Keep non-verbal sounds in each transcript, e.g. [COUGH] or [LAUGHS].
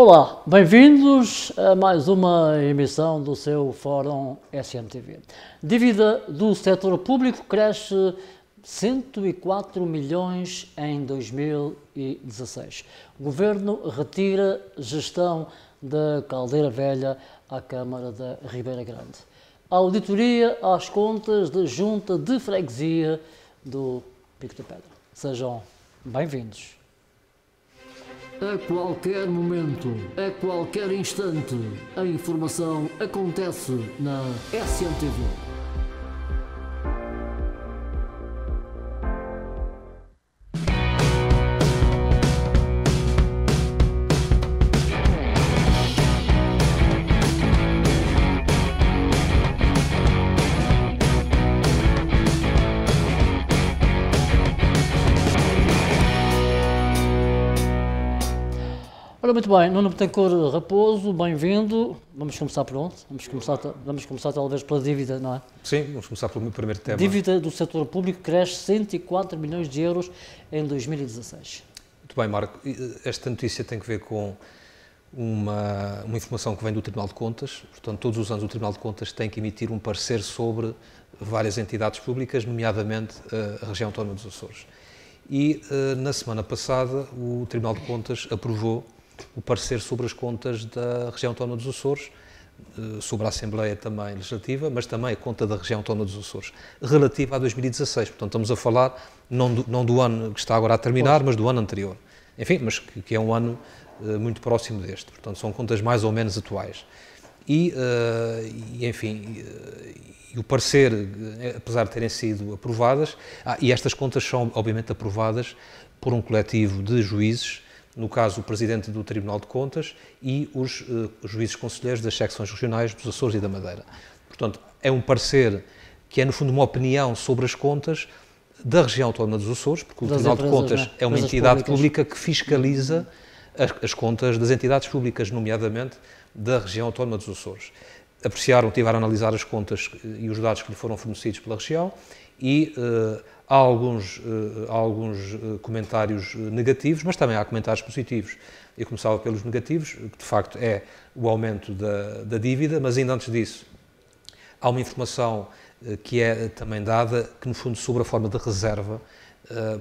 Olá, bem-vindos a mais uma emissão do seu Fórum SMTV. Dívida do setor público cresce 104 milhões em 2016. O governo retira gestão da Caldeira Velha à Câmara da Ribeira Grande. Auditoria às contas da Junta de Freguesia do Pico da Pedra. Sejam bem-vindos. A qualquer momento, a qualquer instante, a informação acontece na SMTV. Ora, muito bem, Nuno Betancourt Raposo, bem-vindo. Vamos começar por onde? Vamos começar, vamos começar talvez pela dívida, não é? Sim, vamos começar pelo meu primeiro tema. Dívida do setor público cresce 104 milhões de euros em 2016. Muito bem, Marco. Eh, esta notícia tem que ver com uma, uma informação que vem do Tribunal de Contas. Portanto, todos os anos o Tribunal de Contas tem que emitir um parecer sobre várias entidades públicas, nomeadamente eh, a região autónoma dos Açores. E eh, na semana passada o Tribunal de Contas aprovou o parecer sobre as contas da região autónoma dos Açores, eh, sobre a Assembleia também Legislativa, mas também a conta da região autónoma dos Açores, relativa a 2016. Portanto, estamos a falar não do, não do ano que está agora a terminar, mas do ano anterior. Enfim, mas que, que é um ano eh, muito próximo deste. Portanto, são contas mais ou menos atuais. E, uh, e enfim, uh, e o parecer, apesar de terem sido aprovadas, ah, e estas contas são, obviamente, aprovadas por um coletivo de juízes no caso o Presidente do Tribunal de Contas e os, uh, juízes conselheiros das secções regionais dos Açores e da Madeira. Portanto, é um parecer que é, no fundo, uma opinião sobre as contas da região autónoma dos Açores, porque o Tribunal de Contas né? é uma entidade públicas. pública que fiscaliza as, as, contas das entidades públicas, nomeadamente da região autónoma dos Açores. Apreciaram, tiveram a analisar as contas eh, e os dados que lhe foram fornecidos pela região e uh, Há alguns, eh, há alguns eh, comentários eh, negativos, mas também há comentários positivos. Eu começava pelos negativos, que de facto é o aumento da, da dívida, mas ainda antes disso, há uma informação que é também dada, que no fundo sobre a forma de reserva,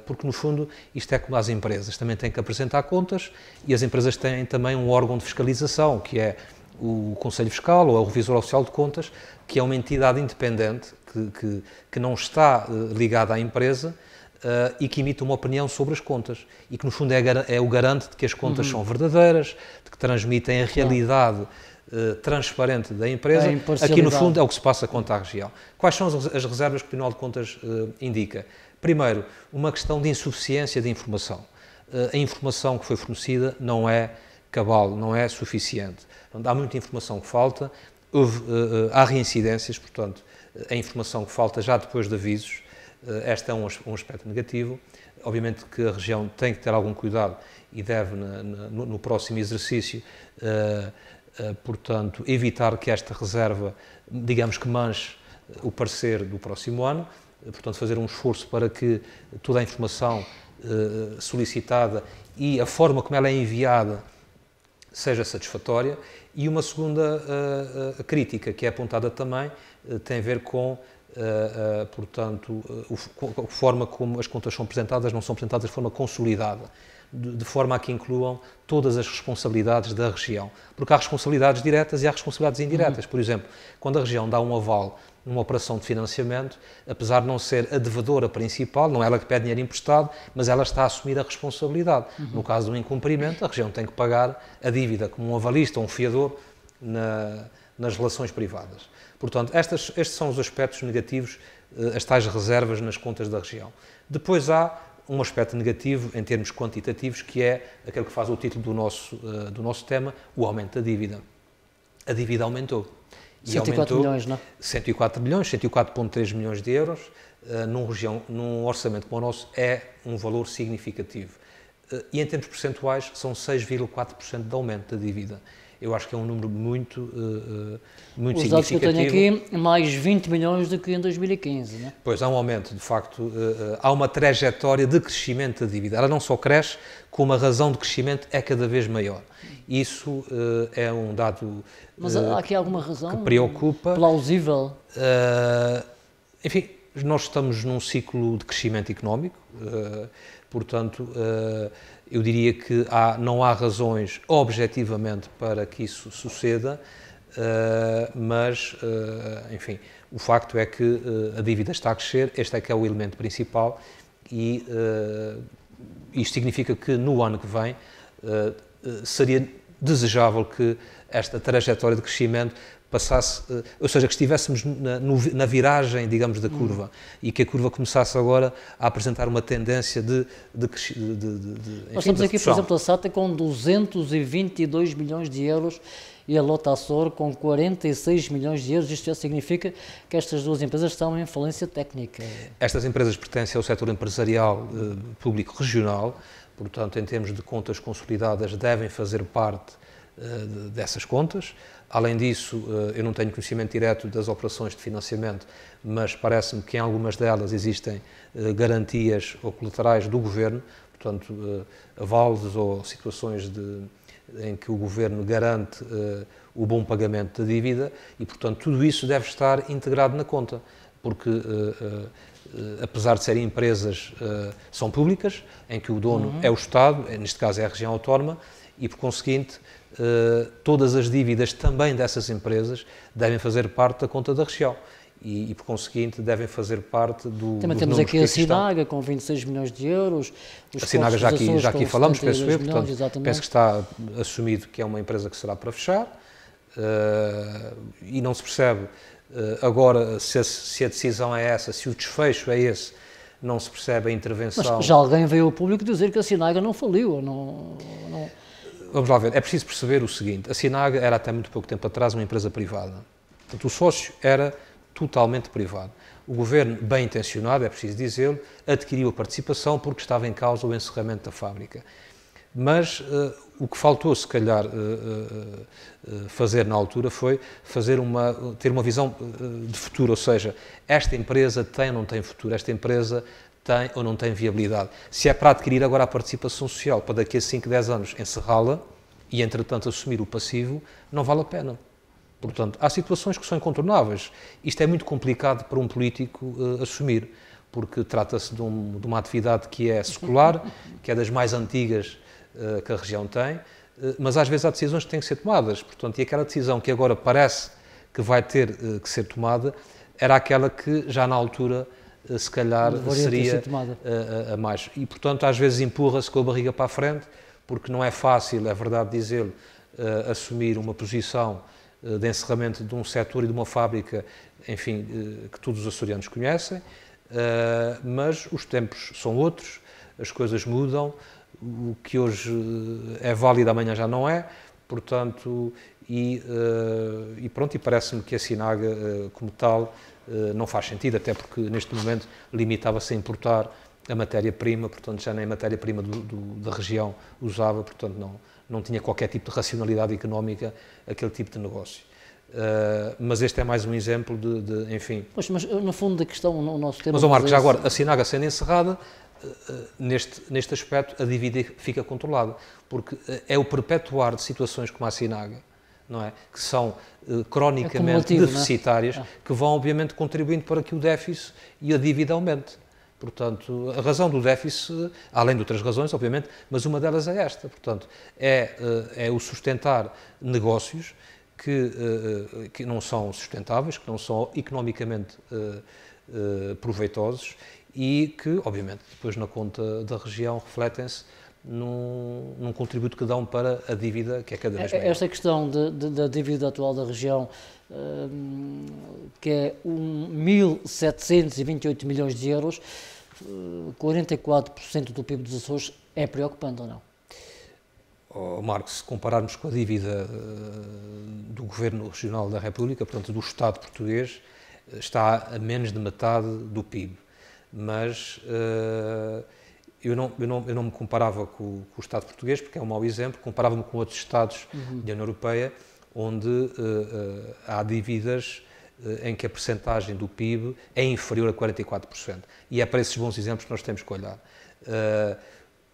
porque no fundo isto é como as empresas, também têm que apresentar contas e as empresas têm também um órgão de fiscalização, que é o Conselho Fiscal ou é o Revisor Oficial de Contas, que é uma entidade independente, que, que, que não está eh, ligada à empresa, Uh, e que emite uma opinião sobre as contas e que, no fundo, é, é o garante de que as contas uhum. são verdadeiras, de que transmitem a realidade uh, transparente da empresa. Aqui, no fundo, é o que se passa com a região. Quais são as, reservas que o Tribunal de Contas uh, indica? Primeiro, uma questão de insuficiência de informação. a informação que foi fornecida não é cabal, não é suficiente. há muita informação que falta, houve, eh, eh, há reincidências, portanto, eh, a informação que falta já depois de avisos, este é um, um aspecto negativo. Obviamente que a região tem que ter algum cuidado e deve, na, na, no, próximo exercício, portanto, evitar que esta reserva, digamos que manche o parecer do próximo ano, portanto, fazer um esforço para que toda a informação solicitada e a forma como ela é enviada seja satisfatória e uma segunda uh, crítica, que é apontada também, eh, tem a ver com Uh, uh, portanto, uh, a forma como as contas são apresentadas não são apresentadas de forma consolidada, de, de, forma a que incluam todas as responsabilidades da região. Porque há responsabilidades diretas e há responsabilidades indiretas. Uhum. Por exemplo, quando a região dá um aval numa operação de financiamento, apesar de não ser a devedora principal, não é ela que pede dinheiro emprestado, mas ela está a assumir a responsabilidade. Uhum. No caso do incumprimento, a região tem que pagar a dívida como um avalista ou um fiador na, nas relações privadas. Portanto, estas, estes são os aspectos negativos, eh, as tais reservas nas contas da região. Depois há um aspecto negativo em termos quantitativos, que é aquele que faz o título do nosso, eh, do nosso tema, o aumento da dívida. A dívida aumentou. 104 aumentou, milhões, não? 104 é? milhões, 104,3 milhões de euros, uh, num, região, num orçamento como o nosso, é um valor significativo. Uh, e em termos percentuais, são 6,4% de aumento da dívida eu acho que é um número muito, uh, muito Os significativo. Os dados que eu tenho aqui, mais 20 milhões do que em 2015. É? Pois, há um aumento, de facto, uh, há uma trajetória de crescimento da dívida. Ela não só cresce, como a razão de crescimento é cada vez maior. Isso uh, é um dado Mas há aqui alguma razão que preocupa. Plausível? enfim, nós estamos num ciclo de crescimento económico, portanto eu diria que há, não há razões objetivamente para que isso suceda, uh, mas, uh, enfim, o facto é que uh, a dívida está a crescer, este é que é o elemento principal, e uh, isto significa que no ano que vem seria desejável que esta trajetória de crescimento passasse, eh, ou seja, que estivéssemos na, na, viragem, digamos, da curva e que a curva começasse agora a apresentar uma tendência de, crescimento Nós estamos aqui, por exemplo, a SATA com 222 milhões de euros e a Lotassor com 46 milhões de euros. Isto já significa que estas duas empresas estão em falência técnica. Estas empresas pertencem ao setor empresarial eh, público regional, portanto, em termos de contas consolidadas, devem fazer parte eh, dessas contas. Além disso, eh, eu não tenho conhecimento direto das operações de financiamento, mas parece-me que em algumas delas existem eh, garantias ou colaterais do governo, portanto, avales ou situações de, em que o governo garante o bom pagamento da dívida e, portanto, tudo isso deve estar integrado na conta, porque apesar de serem empresas, são públicas, em que o dono uhum. é o Estado, neste caso é a região autónoma, e, por conseguinte, eh, todas as dívidas também dessas empresas devem fazer parte da conta da Região. E, e, por conseguinte devem fazer parte do. Também temos aqui a Sinaga com 26 milhões de euros. A Sinaga já aqui, já aqui falamos, penso eu, portanto, exatamente. penso que está assumido que é uma empresa que será para fechar uh, e não se percebe uh, agora se a, se a, decisão é essa, se o desfecho é esse. Não se percebe a intervenção. Mas já alguém veio ao público dizer que a Sinaga não faliu. não... não vamos lá ver, é preciso perceber o seguinte: a Sinag era até muito pouco tempo atrás uma empresa privada. Portanto, o sócio era totalmente privado. O governo, bem intencionado, é preciso dizê-lo, adquiriu a participação porque estava em causa o encerramento da fábrica. Mas uh, o que faltou, se calhar, uh, uh, fazer na altura foi fazer uma, ter uma visão de futuro, ou seja, esta empresa tem ou não tem futuro, esta empresa tem ou não tem viabilidade. Se é para adquirir agora a participação social para daqui a 5, 10 anos encerrá-la e, entretanto, assumir o passivo, não vale a pena. Portanto, há situações que são incontornáveis. Isto é muito complicado para um político uh, assumir, porque trata-se de, um, de, uma atividade que é secular, [LAUGHS] que é das mais antigas uh, que a região tem, uh, mas às vezes há decisões que têm que ser tomadas. Portanto, e aquela decisão que agora parece que vai ter que ser tomada era aquela que já na altura eh, se calhar seria eh, a, a, mais. E, portanto, às vezes empurra-se com a barriga para a frente, porque não é fácil, é verdade dizê-lo, eh, assumir uma posição de encerramento de um setor e de uma fábrica, enfim, que todos os açorianos conhecem, mas os tempos são outros, as coisas mudam, o que hoje é válido amanhã já não é, portanto, e, e pronto, e parece-me que a Sinaga, como tal, eh, não faz sentido, até porque neste momento limitava-se a importar a matéria-prima, portanto já nem a matéria-prima da região usava, portanto não, não tinha qualquer tipo de racionalidade económica aquele tipo de negócio. Uh, mas este é mais um exemplo de, de enfim. Pois, mas eh, no fundo da questão, o nosso tema. Mas, o Marcos, já agora, a Sinaga sendo encerrada, neste, neste aspecto a dívida fica controlada, porque é o perpetuar de situações como a Sinaga não é? que são uh, cronicamente é deficitárias, é? que vão obviamente contribuindo para que o déficit e a dívida aumente. Portanto, a razão do déficit, além de outras razões, obviamente, mas uma delas é esta, portanto, é, eh, é o sustentar negócios que, eh, que não são sustentáveis, que não são economicamente proveitosos e que, obviamente, depois na conta da região refletem-se num, num, contributo que dão para a dívida, que é cada vez é, é maior. Esta questão de, de, da dívida atual da região, hum, que é 1.728 milhões de euros, 44% hum, do PIB dos Açores, é preocupante ou não? Oh, Marco, se compararmos com a dívida hum, do Governo Regional da República, portanto do Estado português, eh, está a menos de metade do PIB. Mas uh, eu não, eu não, eu não me comparava com, com o Estado português, porque é um mau exemplo, comparava-me com outros Estados uhum. da União Europeia, onde uh, uh, há dívidas uh, em que a percentagem do PIB é inferior a 44%. E é para esses bons exemplos que nós temos que olhar.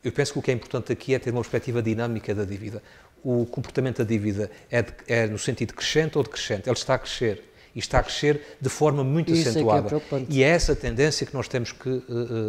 eu penso que o que é importante aqui é ter uma perspectiva dinâmica da dívida. O comportamento da dívida é, de, é no sentido crescente ou decrescente? Ele está a crescer e está a crescer de forma muito Isso é é acentuada. É e é essa tendência que nós temos que, eh, eh,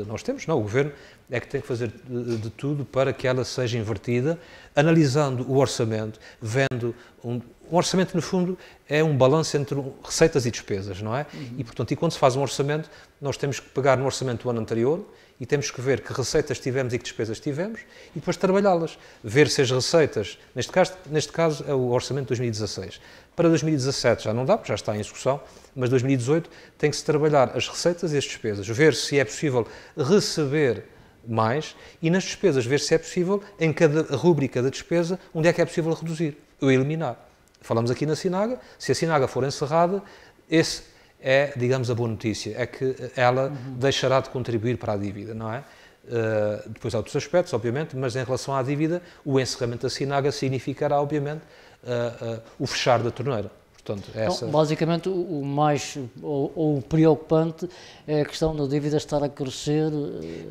nós temos, não, o Governo é que tem que fazer de tudo para que ela seja invertida, analisando o orçamento, vendo um, um orçamento, no fundo, é um balanço entre receitas e despesas, não é? Uhum. E, portanto, e quando se faz um orçamento, nós temos que pegar no orçamento do ano anterior, e temos que ver que receitas tivemos e que despesas tivemos e depois trabalhá-las. Ver se as receitas, neste caso, neste caso é o orçamento de 2016. Para 2017 já não dá, porque já está em execução, mas 2018 tem que se trabalhar as receitas e as despesas, ver se é possível receber mais e nas despesas ver se é possível, em cada rúbrica da despesa, onde é que é possível reduzir ou eliminar. Falamos aqui na Sinaga, se a Sinaga for encerrada, esse é, digamos, a boa notícia, é que ela uhum. deixará de contribuir para a dívida, não é? Uh, depois há outros aspectos, obviamente, mas em relação à dívida, o encerramento da Sinaga significará, obviamente, uh, uh, o fechar da torneira. Portanto, então, essa... então, basicamente, o mais ou, o preocupante é a questão da dívida estar a crescer.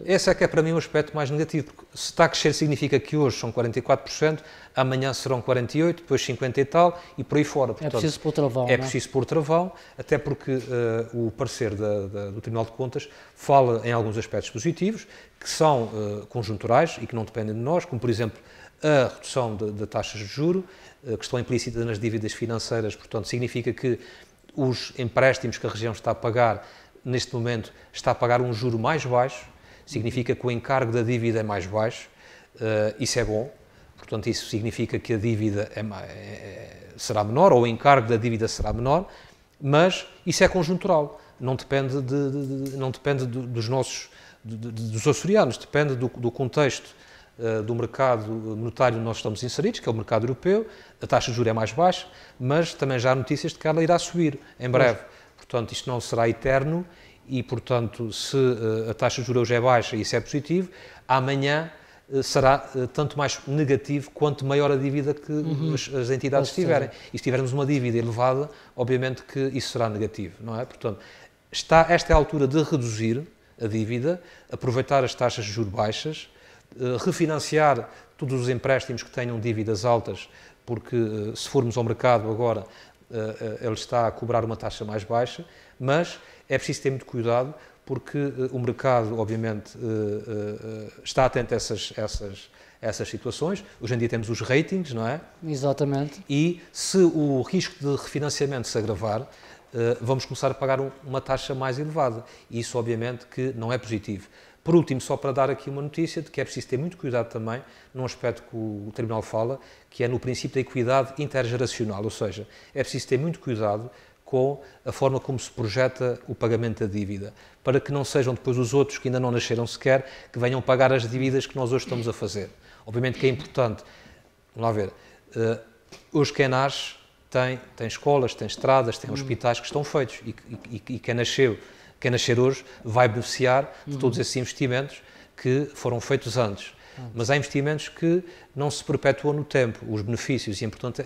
Eh, Esse é que é para mim o aspecto mais negativo, porque se está a crescer significa que hoje são 44%, amanhã serão 48%, depois 50% e tal, e por aí fora. É Portanto, é, é preciso por travão. É, é preciso por travão, até porque uh, o parecer da, da, do Tribunal de Contas fala em alguns aspectos positivos, que são uh, conjunturais e que não dependem de nós, como por exemplo a redução da taxa de juro, que estão implícitas nas dívidas financeiras, portanto, significa que os empréstimos que a região está a pagar, neste momento, está a pagar um juro mais baixo, significa que o encargo da dívida é mais baixo, uh, isso é bom, portanto, isso significa que a dívida é, é, é, será menor, ou o encargo da dívida será menor, mas isso é conjuntural, não depende, de, de, de, não depende dos nossos, dos açorianos, depende do, do contexto eh, do mercado monetário onde nós estamos inseridos, que é o mercado europeu, a taxa de juros é mais baixa, mas também já há notícias de que ela irá subir em breve. Portanto, isto não será eterno e, portanto, se eh, a taxa de juros é baixa e isso é positivo, amanhã eh, será tanto mais negativo quanto maior a dívida que uhum. as, entidades Ou tiverem. Seja. E se tivermos uma dívida elevada, obviamente que isso será negativo, não é? Portanto, está, esta é a altura de reduzir a dívida, aproveitar as taxas de juros baixas, eh, refinanciar todos os empréstimos que tenham dívidas altas, porque eh, se formos ao mercado agora, eh, ele está a cobrar uma taxa mais baixa, mas é preciso ter muito cuidado, porque o mercado, obviamente, está atento a essas, essas, essas situações. Hoje em dia temos os ratings, não é? Exatamente. E se o risco de refinanciamento se agravar, vamos começar a pagar uma taxa mais elevada. Isso, obviamente, que não é positivo. Por último, só para dar aqui uma notícia de que é preciso ter muito cuidado também, num aspecto que o Tribunal fala, que é no princípio da equidade intergeracional, ou seja, é preciso ter muito cuidado com a forma como se projeta o pagamento da dívida, para que não sejam depois os outros que ainda não nasceram sequer que venham pagar as dívidas que nós hoje estamos a fazer. Obviamente que é importante, vamos lá ver, hoje eh, quem nasce tem, tem escolas, tem estradas, tem hum. hospitais que estão feitos e, e, e quem nasceu quem nascer hoje vai beneficiar de todos esses investimentos que foram feitos antes. Mas há investimentos que não se perpetuam no tempo, os benefícios, e é importante, é,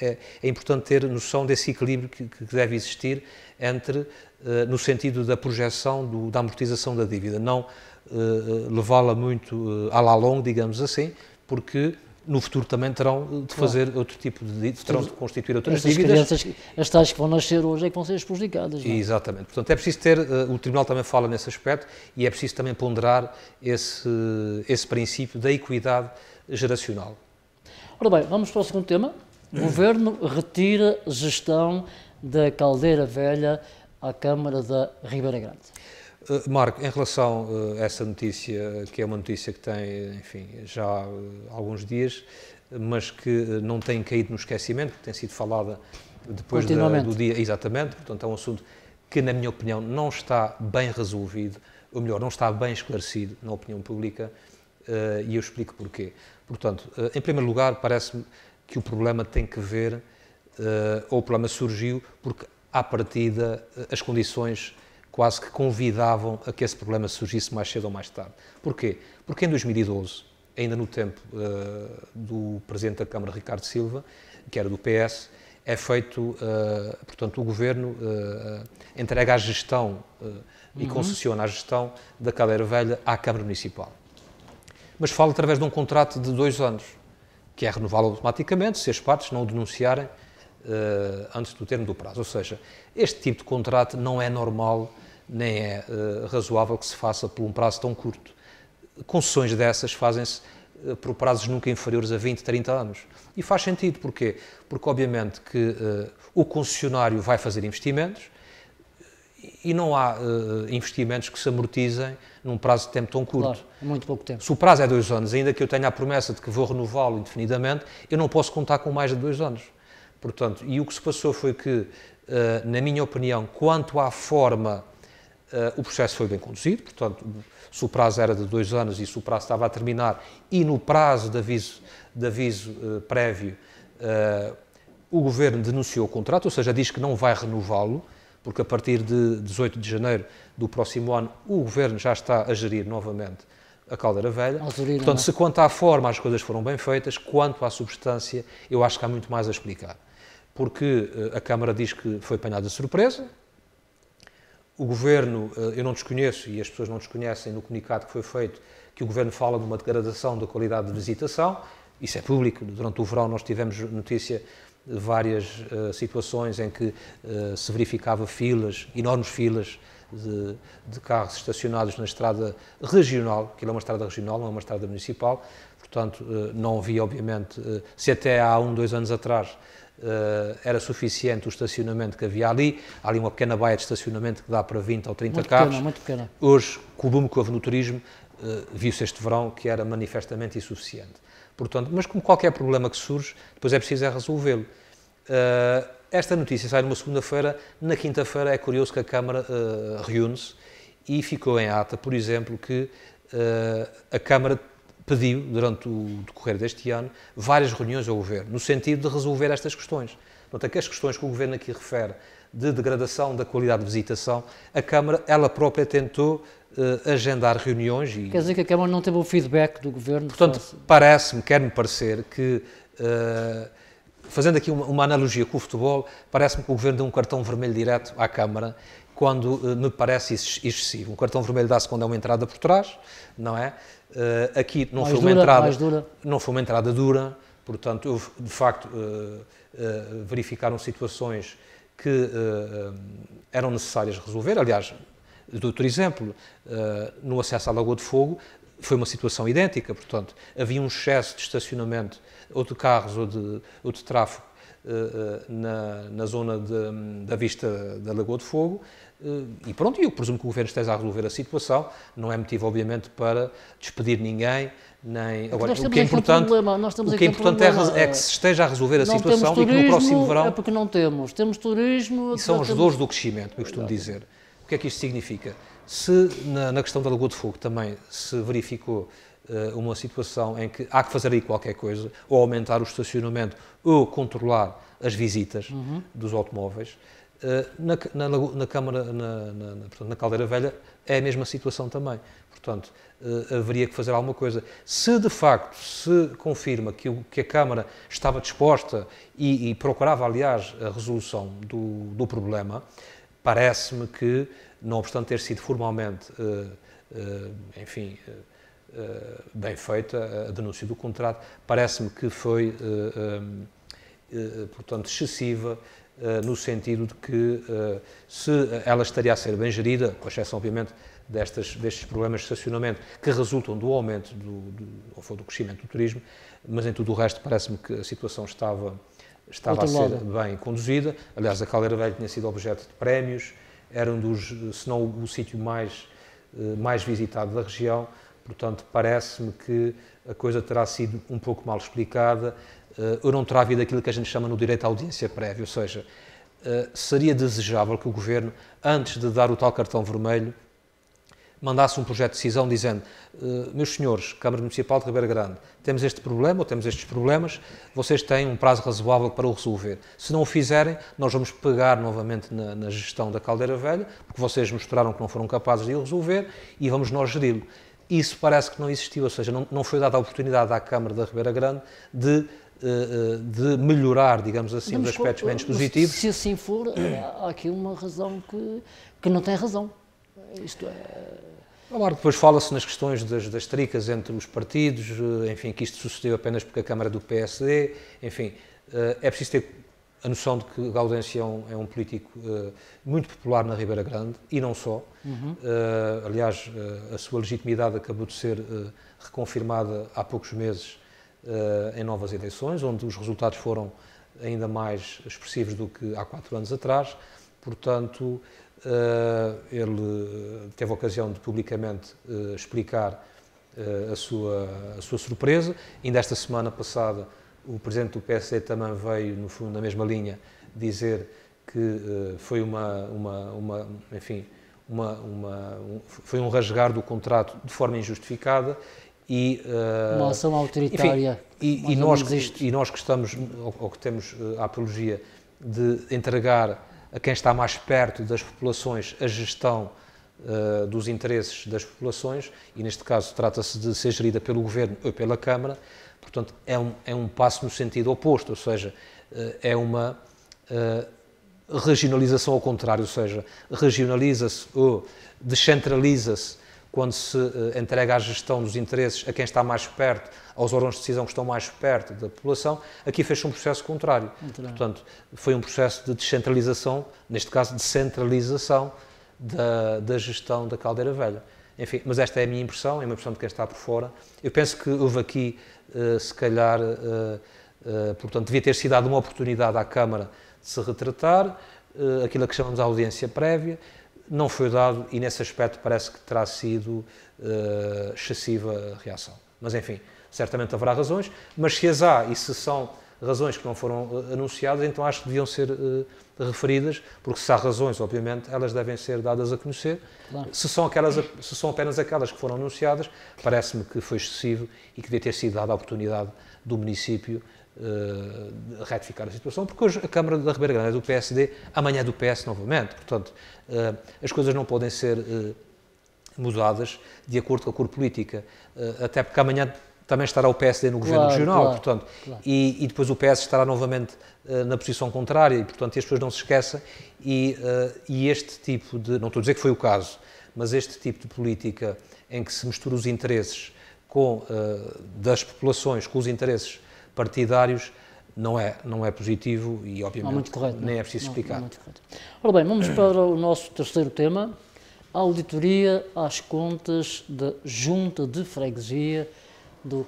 é, é, é importante ter noção desse equilíbrio que, que deve existir entre, eh, no sentido da projeção do, da amortização da dívida, não eh, eh levá-la muito eh, à la digamos assim, porque no futuro também terão de fazer claro. outro tipo de. terão de constituir outras Essas dívidas. Crianças, as tais que vão nascer hoje é que vão ser prejudicadas. É? Exatamente. Portanto, é preciso ter. Eh, o Tribunal também fala nesse aspecto e é preciso também ponderar esse, esse princípio da equidade geracional. Ora bem, vamos para o segundo tema. O Governo retira gestão da Caldeira Velha à Câmara da Ribeira Grande. Eh, Marco, em relação eh, a essa notícia, que é uma notícia que tem, enfim, já há eh, alguns dias, mas que não tem caído no esquecimento, que tem sido falada depois da, do dia. Exatamente, portanto, é um assunto que, na minha opinião, não está bem resolvido, ou melhor, não está bem esclarecido na opinião pública, e eu explico porquê. Portanto, em primeiro lugar, parece-me que o problema tem que ver, ou o problema surgiu, porque, à partida, as condições quase que convidavam a que esse problema surgisse mais cedo ou mais tarde. Porquê? Porque em 2012, ainda no tempo uh, do Presidente da Câmara, Ricardo Silva, que era do PS, é feito, uh, portanto, o Governo uh, entrega a gestão e uhum. concessiona a gestão da cadeira velha à Câmara Municipal. Mas fala através de um contrato de dois anos, que é renovável automaticamente se as partes não o denunciarem antes do termo do prazo. Ou seja, este tipo de contrato não é normal nem é uh, razoável que se faça por um prazo tão curto. Concessões dessas fazem-se uh, por prazos nunca inferiores a 20, 30 anos. E faz sentido, porquê? Porque, obviamente, que uh, o concessionário vai fazer investimentos e não há investimentos que se amortizem num prazo de tempo tão curto. Claro, é muito pouco tempo. Se o prazo é dois anos, ainda que eu tenha a promessa de que vou renová-lo indefinidamente, eu não posso contar com mais de dois anos. Portanto, e o que se passou foi que, na minha opinião, quanto à forma eh, o processo foi bem conduzido, portanto, se o prazo era de dois anos e se o prazo estava a terminar e no prazo de aviso, de aviso eh, prévio eh, o governo denunciou o contrato, ou seja, diz que não vai renová-lo, porque a partir de 18 de janeiro do próximo ano o governo já está a gerir novamente a caldeira velha. Portanto, é? se quanto à forma as coisas foram bem feitas, quanto à substância, eu acho que há muito mais a explicar. Porque a Câmara diz que foi apanhada de surpresa, o Governo, eh, eu não desconheço, e as pessoas não desconhecem no comunicado que foi feito, que o Governo fala de uma degradação da qualidade de visitação, isso é público, durante o verão nós tivemos notícia de várias uh, situações em que uh, se verificava filas, enormes filas de, de, carros estacionados na estrada regional, que é uma estrada regional, não é uma estrada municipal, portanto uh, não havia obviamente, se até há um, dois anos atrás eh, era suficiente o estacionamento que havia ali. Há ali uma pequena baia de estacionamento que dá para 20 ou 30 muito carros. Pequena, muito pequena. Hoje, com o boom que houve no turismo, eh, viu-se este verão que era manifestamente insuficiente. Portanto, mas como qualquer problema que surge, depois é preciso é resolvê-lo. Eh, esta notícia sai numa segunda-feira. Na quinta-feira é curioso que a Câmara reúne-se e ficou em ata, por exemplo, que a Câmara pediu, durante o decorrer deste ano, várias reuniões ao governo, no sentido de resolver estas questões. Portanto, é que as questões que o governo aqui refere de degradação da qualidade de visitação, a Câmara, ela própria, tentou uh, agendar reuniões e... Quer dizer que a Câmara não teve o feedback do governo? Portanto, fosse... parece-me, quer-me parecer, que... Uh, fazendo aqui uma, uma, analogia com o futebol, parece-me que o governo deu um cartão vermelho direto à Câmara quando eh, me parece excessivo. Um cartão vermelho dá-se quando é uma entrada por trás, não é? Uh, aqui não mais foi, uma dura, entrada, não foi uma entrada dura, portanto, eu, de facto, eh, verificaram situações que eram necessárias resolver. Aliás, dou outro exemplo, no acesso à Lagoa de Fogo, foi uma situação idêntica, portanto, havia um excesso de estacionamento ou de carros ou de, ou de tráfego na, na zona de, da vista da Lagoa de Fogo, eh, e pronto, eu presumo que o Governo esteja a resolver a situação, não é motivo, obviamente, para despedir ninguém, nem... Agora, é o que é importante, o que é, importante é, é, que se esteja a resolver a não situação e que no próximo verão... É porque não temos, temos turismo... E são os temos... dores do crescimento, eu costumo dizer. O que é que isto significa? Se na, na questão da Lagoa de Fogo também se verificou uh, uma situação em que há que fazer aí qualquer coisa, ou aumentar o estacionamento, ou controlar as visitas uhum. dos automóveis, eh, na, na, na Câmara, na, na, na, Caldeira Velha, é a mesma situação também. Portanto, eh, haveria que fazer alguma coisa. Se de facto se confirma que, o, que a Câmara estava disposta e, e procurava, aliás, a resolução do, do problema, parece-me que, não obstante ter sido formalmente, eh, enfim, bem feita a denúncia do contrato, parece-me que foi, portanto, excessiva eh, no sentido de que eh, se ela estaria a ser bem gerida, com exceção, obviamente, destas, destes problemas de estacionamento que resultam do aumento do, do, ou do crescimento do turismo, mas em tudo o resto parece-me que a situação estava, estava a ser lado. bem conduzida. Aliás, a Caldeira Velha tinha sido objeto de prémios, era um dos, se não o, o sítio mais, eh, mais visitado da região, portanto, parece-me que a coisa terá sido um pouco mal explicada eh, eu não terá havido aquilo que a gente chama no direito à audiência prévia, ou seja, eh, seria desejável que o Governo, antes de dar o tal cartão vermelho, mandasse um projeto de decisão dizendo eh, meus senhores, Câmara Municipal de Ribeira Grande, temos este problema ou temos estes problemas, vocês têm um prazo razoável para o resolver. Se não o fizerem, nós vamos pegar novamente na, na gestão da Caldeira Velha, porque vocês mostraram que não foram capazes de o resolver e vamos nós geri-lo. Isso parece que não existiu, ou seja, não, não foi dada a oportunidade à Câmara da Ribeira Grande de eh, eh, de melhorar, digamos assim, os aspectos menos positivos. Se assim for, eh, há aqui uma razão que, que não tem razão. Isto é. Claro, depois fala-se nas questões das, das, tricas entre os partidos, enfim, que isto sucedeu apenas porque a Câmara do PSD, enfim, é preciso ter a noção de que Gaudêncio é um, é um político muito popular na Ribeira Grande e não só. Uhum. aliás, a sua legitimidade acabou de ser reconfirmada há poucos meses eh, em novas eleições, onde os resultados foram ainda mais expressivos do que há quatro anos atrás. Portanto, eh, ele eh, teve a ocasião de publicamente explicar a sua, a sua surpresa. Ainda esta semana passada, o presidente do PSD também veio, no fundo, na mesma linha, dizer que foi uma, uma, uma enfim, uma, uma, foi um rasgar do contrato de forma injustificada e uh, uma eh, ação autoritária enfim, e, e, nós que, e nós que estamos ou, ou que temos eh, a apologia de entregar a quem está mais perto das populações a gestão uh, dos interesses das populações e neste caso trata-se de ser gerida pelo governo ou pela câmara portanto é um é um passo no sentido oposto ou seja é uma regionalização ao contrário ou seja regionaliza-se ou descentraliza-se quando se eh, entrega a gestão dos interesses a quem está mais perto, aos órgãos de decisão que estão mais perto da população, aqui fez-se um processo contrário. Portanto, foi um processo de descentralização, neste caso, de centralização da, da gestão da caldeira velha. Enfim, mas esta é a minha impressão, é uma impressão de quem está por fora. Eu penso que houve aqui, eh, se calhar, eh, portanto, devia ter sido dada uma oportunidade à Câmara de se retratar, aquilo a que chamamos de audiência prévia, não foi dado e nesse aspecto parece que terá sido uh, excessiva a reação. Mas enfim, certamente haverá razões, mas se as há e se são razões que não foram uh, anunciadas, então acho que deviam ser uh, referidas, porque se há razões, obviamente, elas devem ser dadas a conhecer. Claro. Se, são aquelas, se são apenas aquelas que foram anunciadas, parece-me que foi excessivo e que devia ter sido dada a oportunidade do município uh, retificar a situação, porque hoje a Câmara da Ribeira Grande é do PSD, amanhã é do PS novamente. Portanto, uh, as coisas não podem ser uh, mudadas de acordo com a cor política, até porque amanhã também estará o PSD no governo claro, regional, claro, portanto, claro. E, e, depois o PS estará novamente uh, na posição contrária, e portanto as pessoas não se esqueçam, e, uh, e, este tipo de, não estou a dizer que foi o caso, mas este tipo de política em que se mistura os interesses com, uh, das populações com os interesses partidários não é, não é positivo e, obviamente, correto, é? nem é preciso não, explicar. Não, é Ora bem, vamos para o nosso terceiro tema, a auditoria às contas da Junta de Freguesia do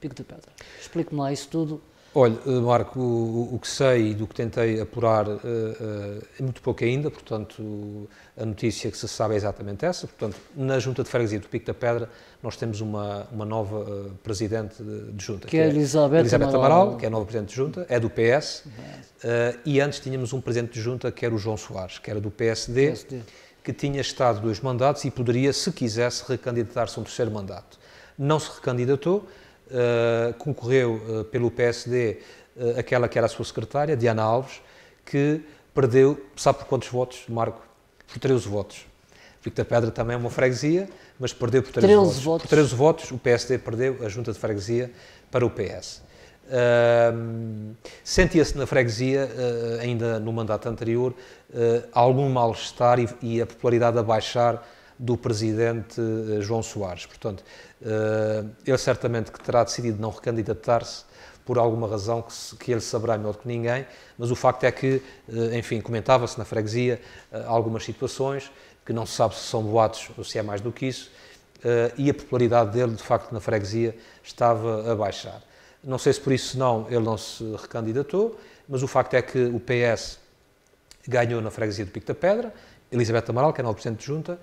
Pico de Pedra. Explique-me lá isso tudo Olha, eh, Marco, o, o, que sei e do que tentei apurar uh, uh, é muito pouco ainda, portanto, a notícia que se sabe é exatamente essa. Portanto, na Junta de Freguesia do Pico da Pedra, nós temos uma, uma nova uh, presidente de, de Junta. Que, é que é Elizabeth, Elizabeth Amaral. Amaral. que é a nova presidente de Junta, é do PS. e antes tínhamos um presidente de Junta que era o João Soares, que era do PSD, PSD. que tinha estado dois mandatos e poderia, se quisesse, recandidatar-se a um terceiro mandato. Não se recandidatou eh, concorreu eh, pelo PSD eh, aquela que era a sua secretária, Diana Alves, que perdeu, sabe por quantos votos, Marco? Por 13 votos. Pico Pedra também é uma freguesia, mas perdeu por 13, 13 votos. votos. Por 13 votos, o PSD perdeu a junta de freguesia para o PS. Uh, ehm, Sentia-se na freguesia, uh, ainda no mandato anterior, uh, algum mal-estar e, e, a popularidade a baixar do presidente eh, João Soares. Portanto, eh, ele certamente que terá decidido não recandidatar-se por alguma razão que, se, que, ele saberá melhor do que ninguém, mas o facto é que, eh, enfim, comentava-se na freguesia algumas situações que não se sabe se são boatos ou se é mais do que isso, e a popularidade dele, de facto, na freguesia estava a baixar. Não sei se por isso não ele não se recandidatou, mas o facto é que o PS ganhou na freguesia do Pico da Pedra, Elizabeth Amaral, que é nova Presidente de Junta,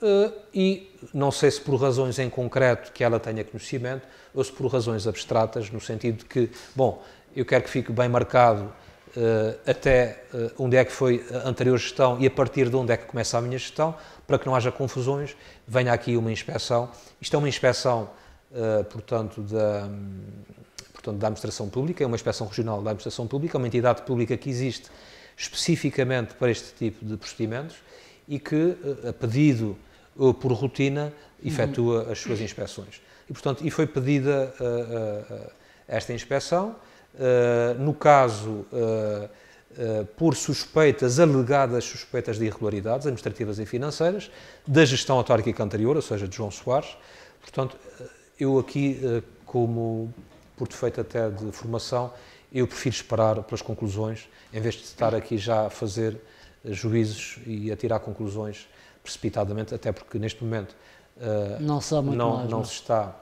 eh, e não sei se por razões em concreto que ela tenha conhecimento ou se por razões abstratas, no sentido de que, bom, eu quero que fique bem marcado eh, até eh, onde é que foi a anterior gestão e a partir de onde é que começa a minha gestão, para que não haja confusões, venha aqui uma inspeção. Isto é uma inspeção, portanto, da, portanto, da Administração Pública, é uma inspeção regional da Administração Pública, é uma entidade pública que existe especificamente para este tipo de procedimentos e que, a pedido eh, por rotina, efetua uhum. as suas inspeções. E, portanto, e foi pedida eh, eh, esta inspeção. no caso, por suspeitas, alegadas suspeitas de irregularidades administrativas e financeiras, da gestão autárquica anterior, ou seja, de João Soares. Portanto, eu aqui, como por defeito até de formação, eu prefiro esperar pelas conclusões, em vez de estar aqui já a fazer juízos e a tirar conclusões precipitadamente, até porque neste momento uh, não, não, mais, não mas... se está,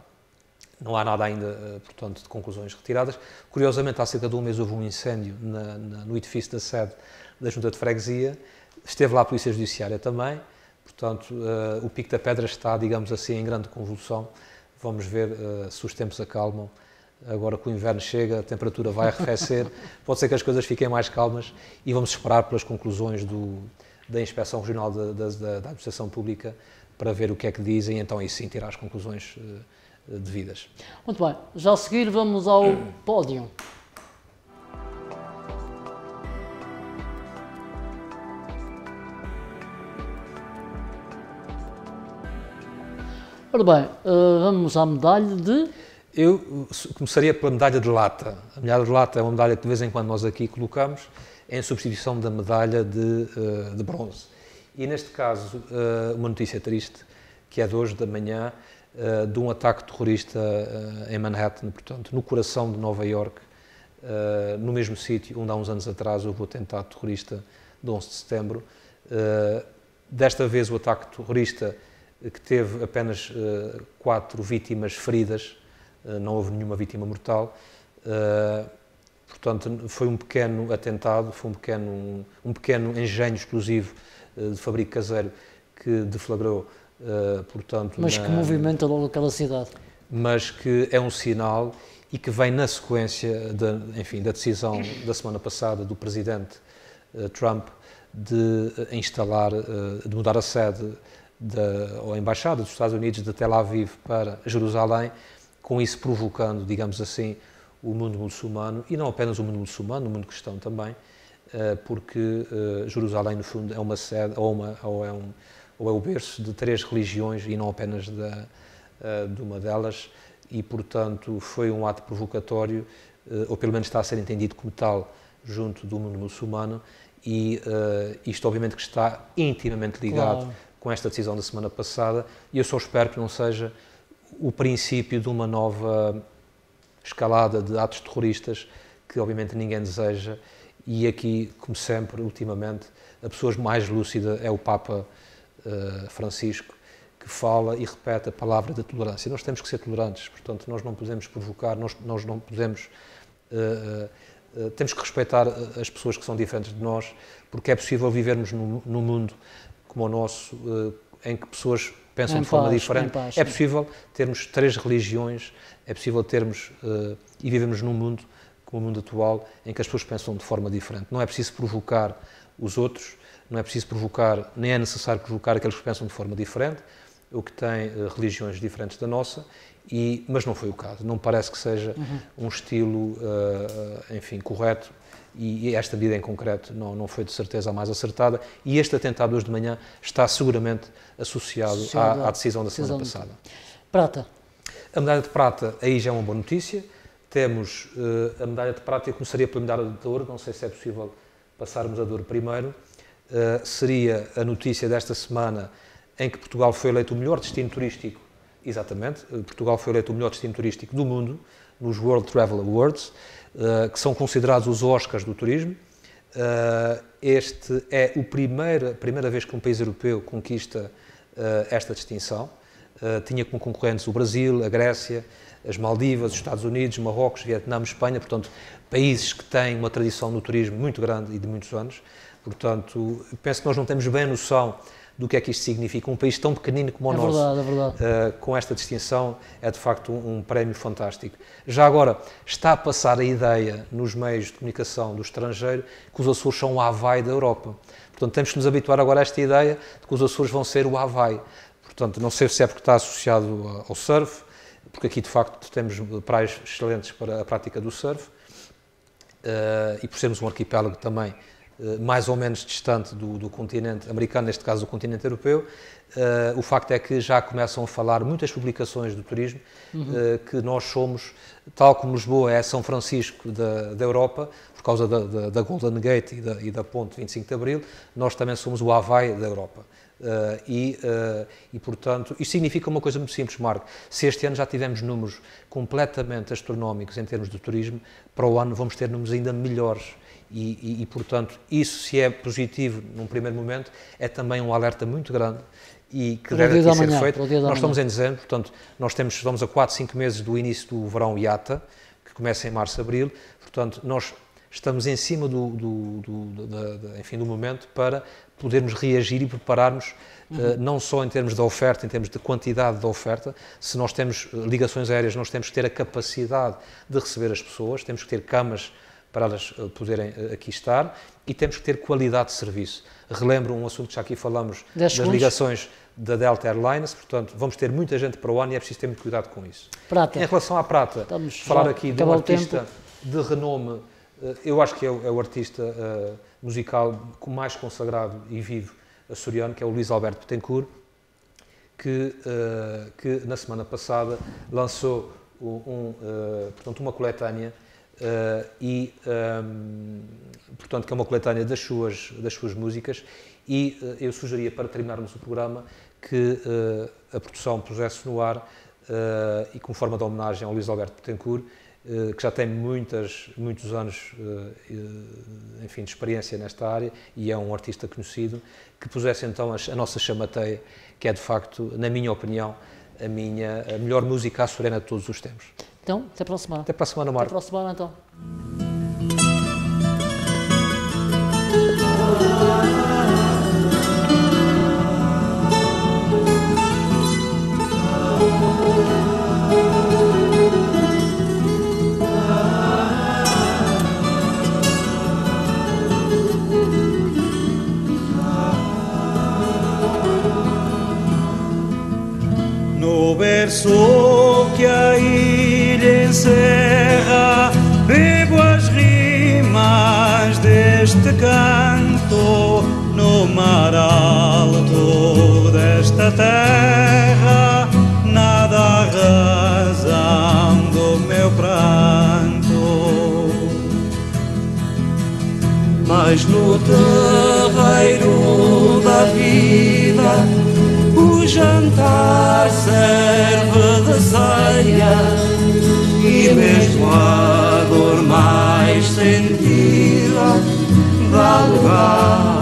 não há nada ainda, uh, portanto, de conclusões retiradas. Curiosamente, há cerca de um mês houve um incêndio na, na, no edifício da sede da Junta de Freguesia, esteve lá a Polícia Judiciária também, portanto, uh, o pico da pedra está, digamos assim, em grande convulsão. Vamos ver se os tempos acalmam agora que o inverno chega, a temperatura vai arrefecer, [LAUGHS] pode ser que as coisas fiquem mais calmas e vamos esperar pelas conclusões do, da Inspeção Regional da, da, da, Administração Pública para ver o que é que dizem e então aí sim tirar as conclusões uh, devidas. Muito bem, já a seguir vamos ao pódio. Ora bem, uh, vamos à medalha de. Eu eh, começaria pela medalha de lata. A medalha de lata é uma medalha que de vez em quando nós aqui colocamos em substituição da medalha de, eh, de bronze. E neste caso, eh, uma notícia triste, que é de hoje da manhã, eh, de um ataque terrorista em Manhattan, portanto, no coração de Nova Iorque, no mesmo sítio onde há uns anos atrás houve o atentado terrorista de 11 de setembro. Desta vez, o ataque terrorista que teve apenas quatro vítimas feridas, não houve nenhuma vítima mortal. Portanto, foi um pequeno atentado, foi um pequeno, um pequeno engenho explosivo eh, de fabrico caseiro que deflagrou, eh, portanto... Mas que na... movimenta logo aquela cidade. Mas que é um sinal e que vem na sequência, de, enfim, da decisão da semana passada do Presidente eh, Trump de instalar, de mudar a sede da ou a Embaixada dos Estados Unidos de Tel Aviv para Jerusalém, com isso provocando, digamos assim, o mundo muçulmano, e não apenas o mundo muçulmano, o mundo cristão também, eh, porque eh, Jerusalém, no fundo, é uma sede, ou, uma, ou, é, um, ou é o berço de três religiões e não apenas da, eh, de uma delas, e, portanto, foi um ato provocatório, ou pelo menos está a ser entendido como tal, junto do mundo muçulmano, e isto, obviamente, que está intimamente ligado claro. com esta decisão da semana passada, e eu só espero que não seja o princípio de uma nova escalada de atos terroristas que obviamente ninguém deseja e aqui, como sempre, ultimamente, a pessoa mais lúcida é o Papa uh, Francisco, que fala e repete a palavra da tolerância. Nós temos que ser tolerantes, portanto, nós não podemos provocar, nós, nós não podemos. Uh, uh, temos que respeitar as pessoas que são diferentes de nós, porque é possível vivermos no num mundo como o nosso, em que pessoas pensam em de forma diferente. Paz, é possível termos três religiões, é possível termos uh, e vivemos num mundo, como o mundo atual, em que as pessoas pensam de forma diferente. Não é preciso provocar os outros, não é preciso provocar, nem é necessário provocar aqueles que pensam de forma diferente, o que têm uh, eh, religiões diferentes da nossa, e, mas não foi o caso. Não parece que seja uhum. um estilo, uh, enfim, correto e esta medida em concreto não, não foi de certeza a mais acertada, e este atentado hoje de manhã está seguramente associado, associado à, à, decisão da decisão semana passada. De... Prata. A medalha de prata, aí já é uma boa notícia. Temos uh, a medalha de prata, eu começaria pela medalha de ouro, não sei se é possível passarmos a de ouro primeiro. Uh, seria a notícia desta semana em que Portugal foi eleito o melhor destino turístico, exatamente, eh, Portugal foi eleito o melhor destino turístico do mundo nos World Travel Awards. Eh, que são considerados os Oscars do turismo. Uh, este é o a primeira vez que um país europeu conquista uh, esta distinção. tinha como concorrentes o Brasil, a Grécia, as Maldivas, os Estados Unidos, Marrocos, Vietnã, Espanha, portanto, países que têm uma tradição no turismo muito grande e de muitos anos. Portanto, penso que nós não temos bem noção do que é que isto significa. Um país tão pequenino como o é nosso, verdade, é verdade. Uh, com esta distinção, é de facto um, um, prémio fantástico. Já agora, está a passar a ideia nos meios de comunicação do estrangeiro que os Açores são o Havaí da Europa. Portanto, temos que nos habituar agora a esta ideia de que os Açores vão ser o Havaí. Portanto, não sei se é porque está associado ao surf, porque aqui de facto temos praias excelentes para a prática do surf, uh, e por sermos um arquipélago também eh, mais ou menos distante do, do, continente americano, neste caso do continente europeu, uh, o facto é que já começam a falar muitas publicações do turismo uhum. uh, que nós somos, tal como Lisboa é São Francisco da, da Europa, por causa da, da, da Golden Gate e da, e da ponte 25 de Abril, nós também somos o Havaí da Europa. Uh, e, uh, e, portanto, isso significa uma coisa muito simples, Marco. Se este ano já tivemos números completamente astronómicos em termos de turismo, para o ano vamos ter números ainda melhores e, e, e, portanto, isso, se é positivo num primeiro momento, é também um alerta muito grande e que deve ser amanhã, feito. Nós amanhã. estamos em dezembro, portanto, nós temos, estamos a 4, 5 meses do início do verão IATA, que começa em março, abril, portanto, nós estamos em cima do, do, do, do enfim, do momento para podermos reagir e prepararmos, eh, uhum. não só em termos de oferta, em termos de quantidade de oferta, se nós temos eh, ligações aéreas, nós temos que ter a capacidade de receber as pessoas, temos que ter camas para elas eh, poderem eh, aqui estar e temos que ter qualidade de serviço. Relembro um assunto que já aqui falamos das ligações da Delta Airlines, portanto, vamos ter muita gente para o ano e é preciso ter muito cuidado com isso. Prata. Em relação à prata, Estamos falar aqui de um artista de renome, eh, eu acho que é o, é o artista uh, musical mais consagrado e vivo açoriano, que é o Luís Alberto Betancourt, que, uh, que na semana passada lançou um, um, uh, portanto, uma coletânea Uh, e um, ehm, portanto que é uma coletânea das suas das suas músicas e uh, eu sugeria para terminarmos o programa que uh, a produção pusesse no ar e com forma de homenagem ao Luís Alberto Betancourt que já tem muitas muitos anos enfim de experiência nesta área e é um artista conhecido que pusesse então a, a nossa chamateia que é de facto na minha opinião a minha a melhor música açorena de todos os tempos. Então, até para a semana. Até para a semana, Marco. Até para a semana, então. sou que a ilha encerra, bebo as rimas deste canto no mar alto desta terra. Nada arrasando meu pranto, mas no terreiro da vida o jantar serve de ceia e mesmo a dor mais sentida dá lugar.